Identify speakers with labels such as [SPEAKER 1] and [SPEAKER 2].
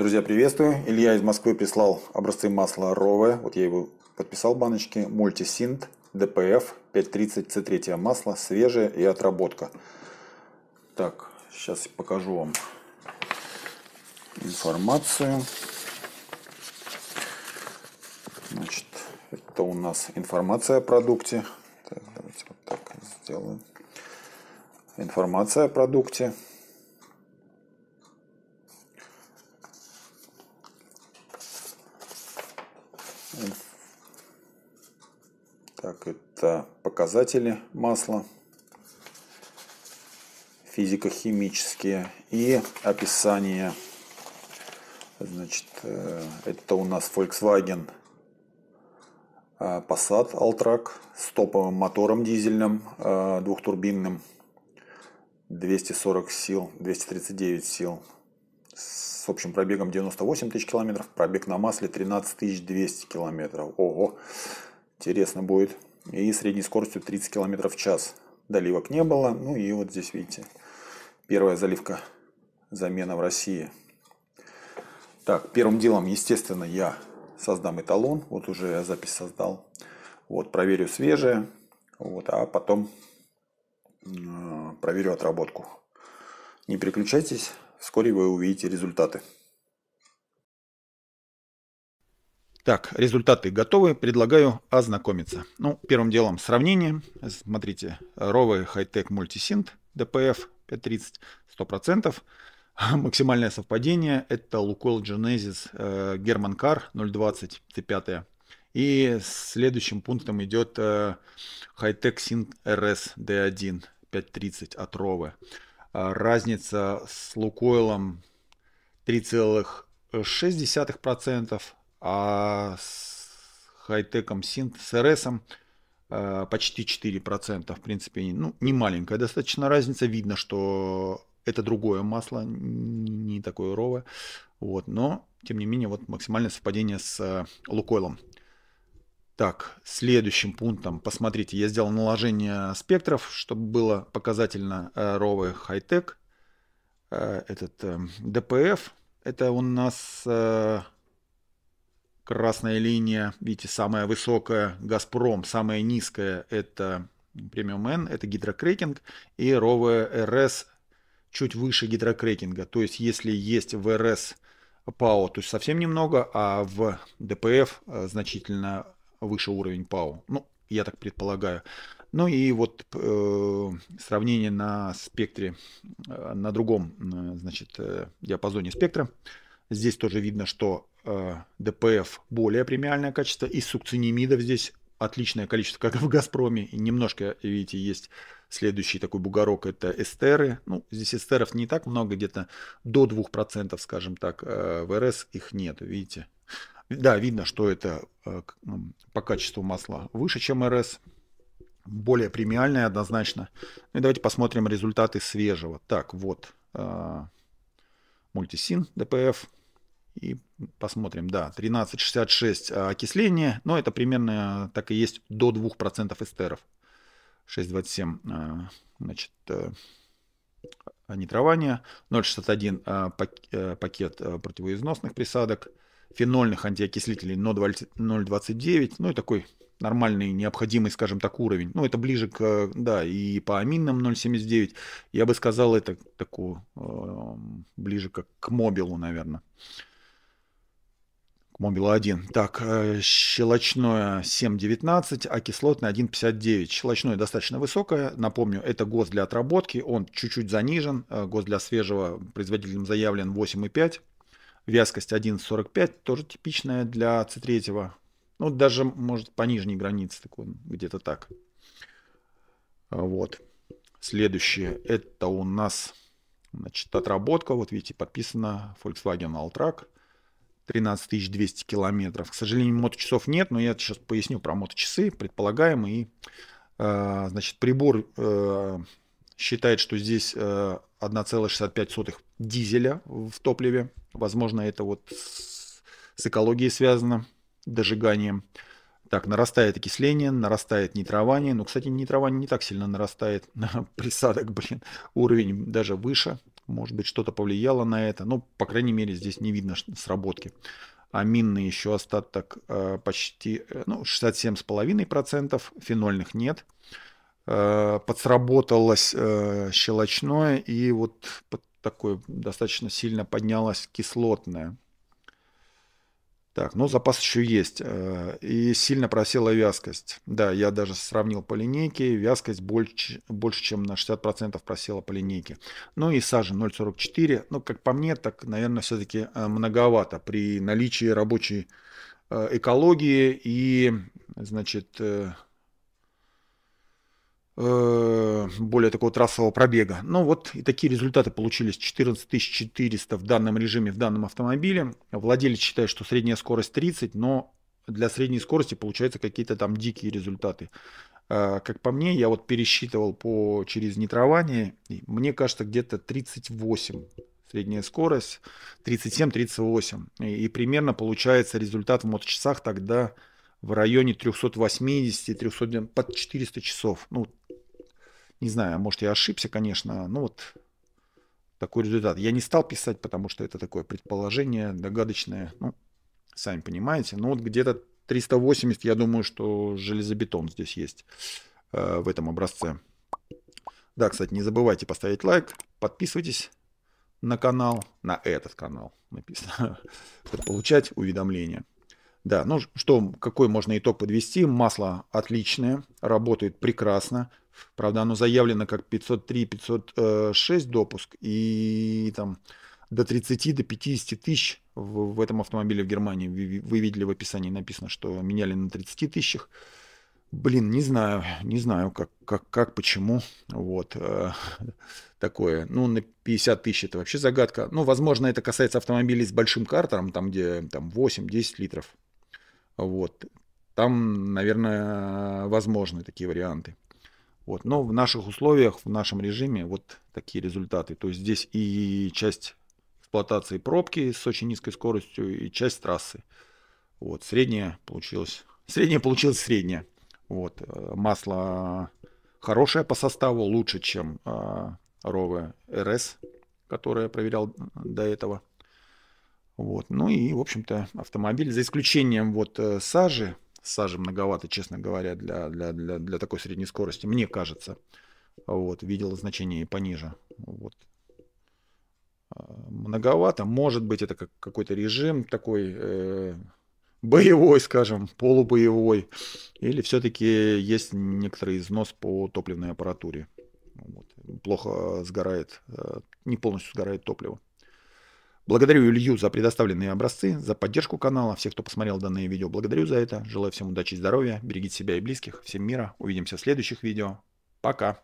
[SPEAKER 1] Друзья, приветствую. Илья из Москвы прислал образцы масла Рове. Вот я его подписал баночки. Мультисинт ДПФ 530 C3 масло. Свежее и отработка. Так, сейчас покажу вам информацию. Значит, это у нас информация о продукте. Так, давайте вот так сделаем. Информация о продукте. Это показатели масла, физико-химические и описание. Значит, э, это у нас Volkswagen э, Passat Alltrack с топовым мотором дизельным э, двухтурбинным 240 сил, 239 сил с общим пробегом 98 тысяч километров, пробег на масле 13 200 километров. Ого, интересно будет и средней скоростью 30 км в час. Доливок не было. Ну и вот здесь видите, первая заливка замена в России. Так, первым делом, естественно, я создам эталон. Вот уже я запись создал. Вот, проверю свежее. Вот, а потом э, проверю отработку. Не переключайтесь, вскоре вы увидите результаты. Так, результаты готовы, предлагаю ознакомиться. Ну, первым делом сравнение. Смотрите, ровый хай-тек мультисинт DPF 530 100%. Максимальное совпадение это Лукойл Genesis э, Герман Кар 020 c 5 И следующим пунктом идет Hightech Sync RS D1 530 от Ровы. А, разница с Лукойлом 3,6%, а с хай-теком Synth, с RS э, почти 4%. В принципе, ну, не маленькая достаточно разница. Видно, что это другое масло, не такое ровое. Вот, но, тем не менее, вот максимальное совпадение с э, лукойлом. Так, следующим пунктом, посмотрите, я сделал наложение спектров, чтобы было показательно э, ровый хай-тек. Этот эм, ДПФ, это у нас красная линия, видите, самая высокая Газпром, самая низкая это премиум N, это гидрокрекинг, и ровая РС чуть выше гидрокрекинга. То есть, если есть в РС ПАО, то есть совсем немного, а в ДПФ значительно выше уровень ПАО. Ну, я так предполагаю. Ну и вот э, сравнение на спектре, э, на другом, э, значит, э, диапазоне спектра. Здесь тоже видно, что Э, ДПФ более премиальное качество, и сукцинемидов здесь отличное количество, как в «Газпроме». И немножко, видите, есть следующий такой бугорок, это эстеры. Ну, здесь эстеров не так много, где-то до 2%, скажем так, э, в РС их нет, видите. Да, видно, что это э, ну, по качеству масла выше, чем РС. Более премиальное однозначно. Ну и давайте посмотрим результаты свежего. Так, вот. Мультисин ДПФ и посмотрим, да, 13,66 а, окисление, но это примерно э, так и есть до 2% эстеров. 6,27, а, значит, э, а, нитрование, 0,61 э, пакет противоизносных присадок, фенольных антиокислителей 0,29, ну и такой нормальный, необходимый, скажем так, уровень. Ну, это ближе к, да, и по аминам 0,79. Я бы сказал, это такую, ближе как к мобилу, наверное. Мобила 1. Так, э, щелочное 7,19, а кислотное 1,59. Щелочное достаточно высокое. Напомню, это гос для отработки. Он чуть-чуть занижен. Э, гос для свежего производителем заявлен 8,5. Вязкость 1,45, тоже типичная для C3. Ну, даже, может, по нижней границе, так где-то так. А вот. Следующее, это у нас, значит, отработка. Вот видите, подписано Volkswagen Alltrack. 13 200 километров. К сожалению, моточасов нет, но я сейчас поясню про моточасы, предполагаемые. Э, значит, прибор э, считает, что здесь 1,65 э, дизеля в топливе. Возможно, это вот с, с экологией связано, дожиганием. Так, нарастает окисление, нарастает нитрование. Ну, кстати, нитрование не так сильно нарастает. Присадок, блин, уровень даже выше может быть, что-то повлияло на это. Ну, по крайней мере, здесь не видно сработки. А минный еще остаток э, почти э, ну, 67,5%, фенольных нет. Э, подсработалось щелочное и вот такое достаточно сильно поднялось кислотное. Так, ну запас еще есть. Э, и сильно просела вязкость. Да, я даже сравнил по линейке. Вязкость больше, больше чем на 60% просела по линейке. Ну и сажа 0,44. Ну, как по мне, так, наверное, все-таки э, многовато при наличии рабочей э, экологии и, значит, Э, более такого трассового пробега. Но ну вот и такие результаты получились. 14400 в данном режиме, в данном автомобиле. Владелец считает, что средняя скорость 30, но для средней скорости получаются какие-то там дикие результаты. Э, как по мне, я вот пересчитывал по, через нитрование, мне кажется, где-то 38 средняя скорость, 37-38. И, и примерно получается результат в моточасах тогда в районе 380-300, под 400 часов. Ну, не знаю, а может, я ошибся, конечно, но вот такой результат. Я не стал писать, потому что это такое предположение догадочное, ну, сами понимаете. Но вот где-то 380, я думаю, что железобетон здесь есть э, в этом образце. Да, кстати, не забывайте поставить лайк, подписывайтесь на канал, на этот канал написано, чтобы получать уведомления. Да, ну что, какой можно итог подвести? Масло отличное, работает прекрасно, Правда, оно заявлено как 503, 506 допуск и там до 30, до 50 тысяч в, в этом автомобиле в Германии. Вы, вы видели в описании написано, что меняли на 30 тысячах. Блин, не знаю, не знаю, как, как, как почему, вот, э, такое, ну, на 50 тысяч это вообще загадка, ну, возможно, это касается автомобилей с большим картером, там, где, там, 8-10 литров, вот, там, наверное, возможны такие варианты. Вот. Но в наших условиях, в нашем режиме вот такие результаты. То есть здесь и часть эксплуатации пробки с очень низкой скоростью, и часть трассы. Вот. Средняя получилась. Средняя получилась средняя. Вот. Э, масло хорошее по составу, лучше, чем э, Рове РС, которое я проверял до этого. Вот. Ну и, в общем-то, автомобиль, за исключением вот э, сажи, Сажи многовато, честно говоря, для, для, для, для такой средней скорости, мне кажется. Вот, видел значение и пониже. Вот. А, многовато. Может быть, это как какой-то режим такой э, боевой, скажем, полубоевой. Или все-таки есть некоторый износ по топливной аппаратуре. Вот. Плохо сгорает, э, не полностью сгорает топливо. Благодарю Илью за предоставленные образцы, за поддержку канала, всех, кто посмотрел данное видео, благодарю за это. Желаю всем удачи и здоровья, берегите себя и близких, всем мира, увидимся в следующих видео. Пока!